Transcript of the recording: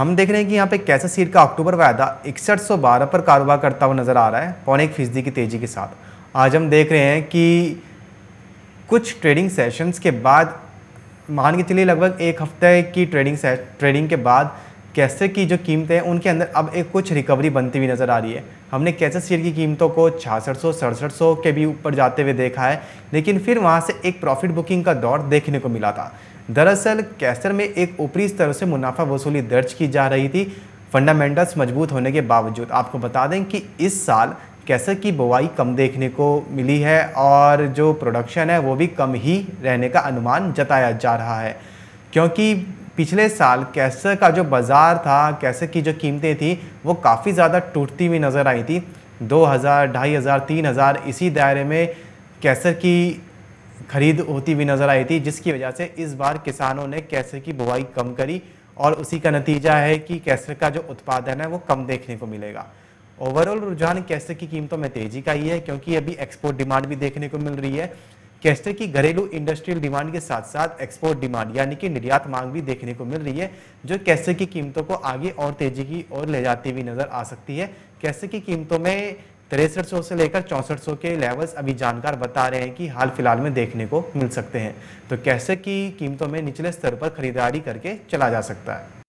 हम देख रहे हैं कि यहाँ पे कैसा सीट का अक्टूबर वायदा इकसठ पर कारोबार करता हुआ नज़र आ रहा है पौने एक फीसदी की तेज़ी के साथ आज हम देख रहे हैं कि कुछ ट्रेडिंग सेशंस के बाद मान के चलिए लगभग एक हफ्ते की ट्रेडिंग ट्रेडिंग के बाद कैसे की जो कीमतें हैं उनके अंदर अब एक कुछ रिकवरी बनती हुई नज़र आ रही है हमने कैसे शेयर की कीमतों को छियासठ सौ सड़सठ सौ के भी ऊपर जाते हुए देखा है लेकिन फिर वहाँ से एक प्रॉफिट बुकिंग का दौर देखने को मिला था दरअसल कैसर में एक ऊपरी स्तर से मुनाफा वसूली दर्ज की जा रही थी फंडामेंटल्स मजबूत होने के बावजूद आपको बता दें कि इस साल कैसर की बुवाई कम देखने को मिली है और जो प्रोडक्शन है वो भी कम ही रहने का अनुमान जताया जा रहा है क्योंकि पिछले साल कैसर का जो बाज़ार था कैसर की जो कीमतें थी वो काफ़ी ज़्यादा टूटती हुई नज़र आई थी दो हज़ार ढाई हज़ार तीन हज़ार इसी दायरे में कैसर की खरीद होती हुई नज़र आई थी जिसकी वजह से इस बार किसानों ने कैसर की बुआई कम करी और उसी का नतीजा है कि कैसर का जो उत्पादन है वो कम देखने को मिलेगा ओवरऑल रुझान कैसर की कीमतों में तेज़ी का ही है क्योंकि अभी एक्सपोर्ट डिमांड भी देखने को मिल रही है कैस्टर की घरेलू इंडस्ट्रियल डिमांड के साथ साथ एक्सपोर्ट डिमांड यानी कि निर्यात मांग भी देखने को मिल रही है जो कैस्टर की कीमतों को आगे और तेजी की ओर ले जाती हुई नजर आ सकती है कैस्टर की कीमतों में तिरसठ सौ से लेकर चौंसठ सौ के लेवल्स अभी जानकार बता रहे हैं कि हाल फिलहाल में देखने को मिल सकते हैं तो कैसे की कीमतों में निचले स्तर पर खरीदारी करके चला जा सकता है